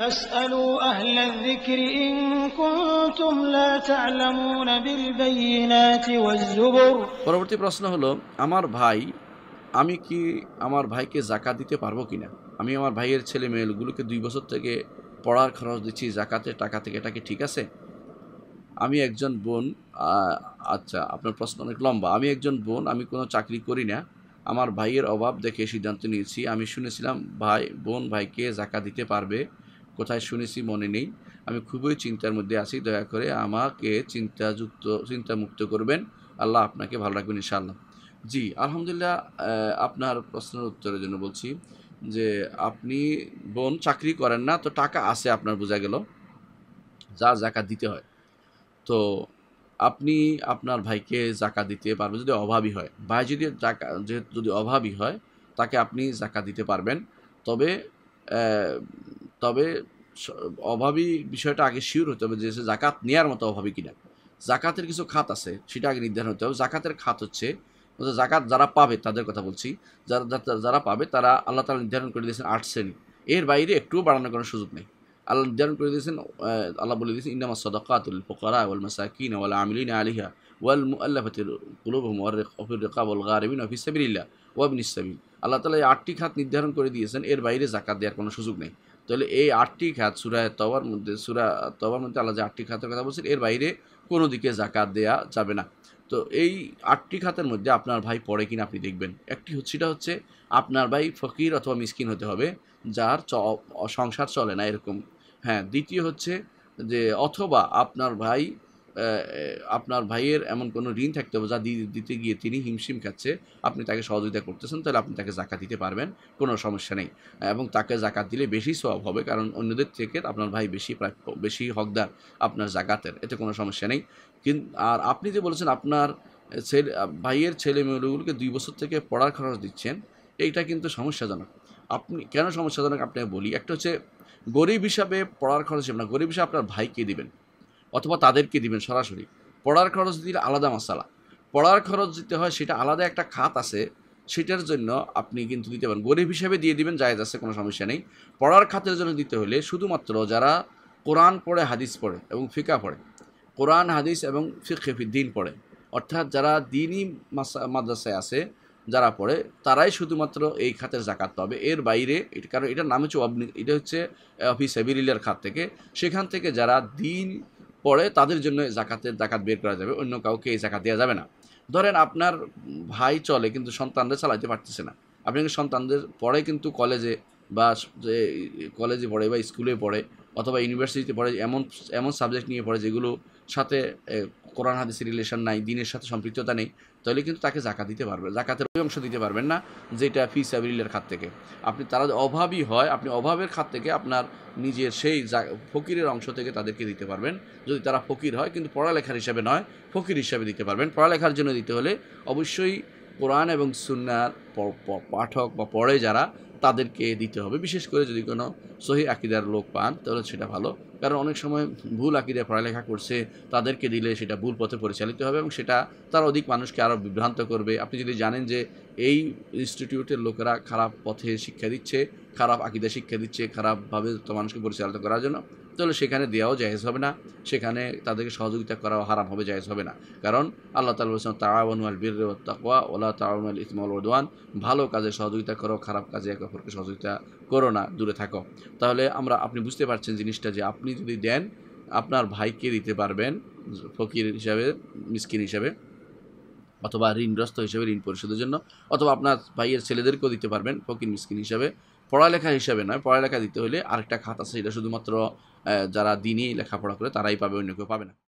পরবর্তী প্রশ্ন হলো আমার ভাই আমি কি আমার ভাইকে জাকা দিতে পারবো কিনা আমি আমার ভাইয়ের ছেলে মেয়েগুলোকে দুই বছর থেকে পড়ার খরচ দিচ্ছি জাকাতে টাকা থেকে এটা কি ঠিক আছে আমি একজন বোন আচ্ছা আপনার প্রশ্ন অনেক লম্বা আমি একজন বোন আমি কোনো চাকরি করি না আমার ভাইয়ের অভাব দেখে সিদ্ধান্ত নিয়েছি আমি শুনেছিলাম ভাই বোন ভাইকে জাকা দিতে পারবে কোথায় শুনেছি মনে নেই আমি খুবই চিন্তার মধ্যে আছি দয়া করে আমাকে চিন্তাযুক্ত চিন্তামুক্ত করবেন আল্লাহ আপনাকে ভালো রাখবেন ইনশাআল্লাহ জি আলহামদুলিল্লাহ আপনার প্রশ্নের উত্তরের জন্য বলছি যে আপনি বোন চাকরি করেন না তো টাকা আছে আপনার বোঝা গেল যা জাকা দিতে হয় তো আপনি আপনার ভাইকে জাকা দিতে পারবেন যদি অভাবী হয় ভাই যদি জাকা যেহেতু যদি অভাবী হয় তাকে আপনি জাকা দিতে পারবেন তবে তবে অভাবী বিষয়টা আগে শিওর হতে হবে যে জাকাত নেওয়ার মতো অভাবী কিনা জাকাতের কিছু খাত আছে সেটা আগে নির্ধারণ হতে হবে জাকাতের খাত হচ্ছে জাকাত যারা পাবে তাদের কথা বলছি যারা যারা পাবে তারা আল্লাহ তালা নির্ধারণ করে দিয়েছেন আট শ্রেণী এর বাইরে একটুও বাড়ানোর কোনো সুযোগ নেই আল্লাহ নির্ধারণ করে দিয়েছেন আল্লাহ বলে দিয়েছেন ইনামা সদাকাতুল ফোকারা ওয়াল মাসাকিন ওয়াল আমিলিন আলিহা ওয়াল আল্লাহতির কুলুবহম ওয়ার রেকাব ওয়াল গারিবিন অফিস সাবিল্লা ওয়াবিন ইসাবিল আল্লাহ তালা এই আটটি খাত নির্ধারণ করে দিয়েছেন এর বাইরে জাকাত দেওয়ার কোনো সুযোগ নেই তাহলে এই আটটি খাত সুরা তবার মধ্যে সুরা তবার মধ্যে আল্লাহ যে আটটি খাতের কথা বলছেন এর বাইরে কোনো দিকে জাকাত দেয়া যাবে না তো এই আটটি খাতের মধ্যে আপনার ভাই পড়ে কিনা আপনি দেখবেন একটি হচ্ছে সেটা হচ্ছে আপনার ভাই ফকির অথবা মিসকিন হতে হবে যার সংসার চলে না এরকম হ্যাঁ দ্বিতীয় হচ্ছে যে অথবা আপনার ভাই আপনার ভাইয়ের এমন কোনো ঋণ থাকতে হবে যা দিতে গিয়ে তিনি হিমশিম খাচ্ছে আপনি তাকে সহযোগিতা করতেছেন তাহলে আপনি তাকে জাকাত দিতে পারবেন কোনো সমস্যা নেই এবং তাকে জাকাত দিলে বেশি সব হবে কারণ অন্যদের থেকে আপনার ভাই বেশি প্রাপ্য বেশি হকদার আপনার জাকাতের এতে কোনো সমস্যা নেই কিন্তু আর আপনি যে বলেছেন আপনার ছেলে ভাইয়ের ছেলে মেয়েগুলোকে দুই বছর থেকে পড়ার খরচ দিচ্ছেন এইটা কিন্তু সমস্যাজনক আপনি কেন সমস্যাজনক আপনাকে বলি একটা হচ্ছে গরিব হিসাবে পড়ার খরচ না মানে গরিব হিসাবে আপনার ভাইকে দিবেন অথবা তাদেরকে দিবেন সরাসরি পড়ার খরচ দিলে আলাদা মশালা পড়ার খরচ দিতে হয় সেটা আলাদা একটা খাত আছে সেটার জন্য আপনি কিন্তু দিতে পারেন গরিব হিসাবে দিয়ে দিবেন যায় আছে কোনো সমস্যা নেই পড়ার খাতের জন্য দিতে হলে শুধুমাত্র যারা কোরআন পড়ে হাদিস পড়ে এবং ফিকা পড়ে কোরআন হাদিস এবং ফিকেফি দিন পড়ে অর্থাৎ যারা দিনই মাদ্রাসায় আছে যারা পড়ে তারাই শুধুমাত্র এই খাতের জাকাত পাবে এর বাইরে কারণ এটার নাম হচ্ছে এটা হচ্ছে অফিস এবিরিলার খাত থেকে সেখান থেকে যারা দিন পড়ে তাদের জন্য জাকাতের জাকাত বের করা যাবে অন্য কাউকে এই জাকাত দেওয়া যাবে না ধরেন আপনার ভাই চলে কিন্তু সন্তানদের চালাইতে পারতেছে না আপনি সন্তানদের পড়ে কিন্তু কলেজে বা যে কলেজে পড়ে বা স্কুলে পড়ে অথবা ইউনিভার্সিটিতে পড়ে এমন এমন সাবজেক্ট নিয়ে পড়ে যেগুলো সাথে কোরআন হাদিসের রিলেশন নাই দিনের সাথে সম্পৃক্ততা নেই তাহলে কিন্তু তাকে জাকা দিতে পারবে জাকাতের ওই অংশ দিতে পারবেন না যেটা ফি সাবিলের খাত থেকে আপনি তারা অভাবই হয় আপনি অভাবের খাত থেকে আপনার নিজের সেই ফকিরের অংশ থেকে তাদেরকে দিতে পারবেন যদি তারা ফকির হয় কিন্তু পড়ালেখার হিসাবে নয় ফকির হিসাবে দিতে পারবেন পড়ালেখার জন্য দিতে হলে অবশ্যই কোরআন এবং সুন্নার পাঠক বা পড়ে যারা তাদেরকে দিতে হবে বিশেষ করে যদি কোনো সহি আকিদার লোক পান তাহলে সেটা ভালো কারণ অনেক সময় ভুল আকিদে পড়ালেখা করছে তাদেরকে দিলে সেটা ভুল পথে পরিচালিত হবে এবং সেটা তার অধিক মানুষকে আরও বিভ্রান্ত করবে আপনি যদি জানেন যে এই ইনস্টিটিউটের লোকেরা খারাপ পথে শিক্ষা দিচ্ছে খারাপ আকিদে শিক্ষা দিচ্ছে খারাপভাবে তো মানুষকে পরিচালিত করার জন্য তাহলে সেখানে দেওয়াও জাহেজ হবে না সেখানে তাদেরকে সহযোগিতা করাও হারাম হবে জায়েজ হবে না কারণ আল্লাহ তালা বলছেন তাওয়ানু আল বীর তাকোয়া ওলা তাওয়ানু আল ওদওয়ান ভালো কাজে সহযোগিতা করো খারাপ কাজে একে অপরকে সহযোগিতা করো না দূরে থাকো তাহলে আমরা আপনি বুঝতে পারছেন জিনিসটা যে আপনি আপনি যদি দেন আপনার ভাইকে দিতে পারবেন ফকির হিসাবে মিসকির হিসাবে অথবা ঋণগ্রস্ত হিসাবে ঋণ পরিশোধের জন্য অথবা আপনার ভাইয়ের ছেলেদেরকেও দিতে পারবেন ফকির মিসকিন হিসাবে পড়ালেখা হিসাবে নয় পড়ালেখা দিতে হলে আরেকটা খাত আছে শুধুমাত্র যারা দিনই লেখাপড়া করে তারাই পাবে অন্য কেউ পাবে না